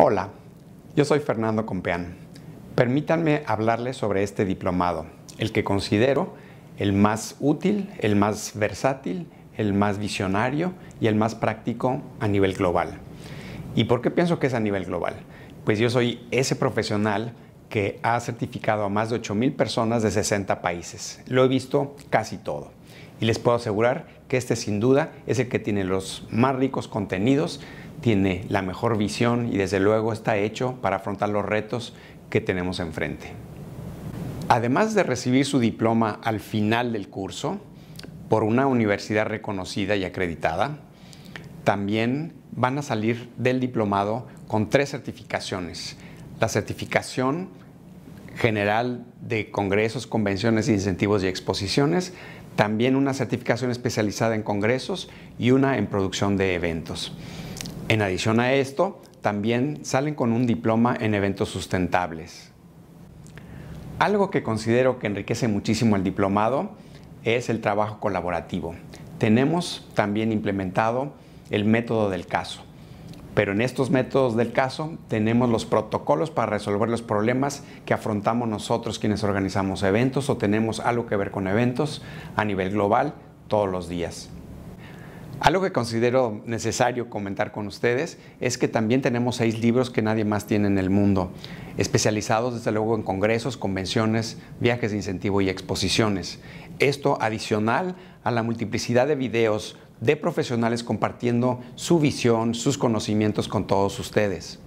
Hola, yo soy Fernando Compeán. Permítanme hablarles sobre este diplomado, el que considero el más útil, el más versátil, el más visionario y el más práctico a nivel global. ¿Y por qué pienso que es a nivel global? Pues yo soy ese profesional que ha certificado a más de 8.000 personas de 60 países. Lo he visto casi todo. Y les puedo asegurar que este sin duda es el que tiene los más ricos contenidos tiene la mejor visión y desde luego está hecho para afrontar los retos que tenemos enfrente. Además de recibir su diploma al final del curso por una universidad reconocida y acreditada, también van a salir del diplomado con tres certificaciones. La certificación general de congresos, convenciones, incentivos y exposiciones, también una certificación especializada en congresos y una en producción de eventos. En adición a esto, también salen con un diploma en eventos sustentables. Algo que considero que enriquece muchísimo el diplomado es el trabajo colaborativo. Tenemos también implementado el método del caso, pero en estos métodos del caso tenemos los protocolos para resolver los problemas que afrontamos nosotros quienes organizamos eventos o tenemos algo que ver con eventos a nivel global todos los días. Algo que considero necesario comentar con ustedes es que también tenemos seis libros que nadie más tiene en el mundo, especializados desde luego en congresos, convenciones, viajes de incentivo y exposiciones. Esto adicional a la multiplicidad de videos de profesionales compartiendo su visión, sus conocimientos con todos ustedes.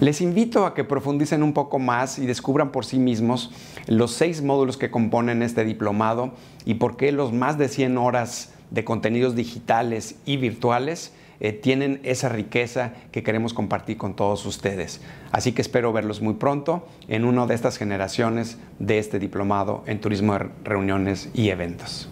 Les invito a que profundicen un poco más y descubran por sí mismos los seis módulos que componen este diplomado y por qué los más de 100 horas de contenidos digitales y virtuales eh, tienen esa riqueza que queremos compartir con todos ustedes. Así que espero verlos muy pronto en una de estas generaciones de este diplomado en turismo de reuniones y eventos.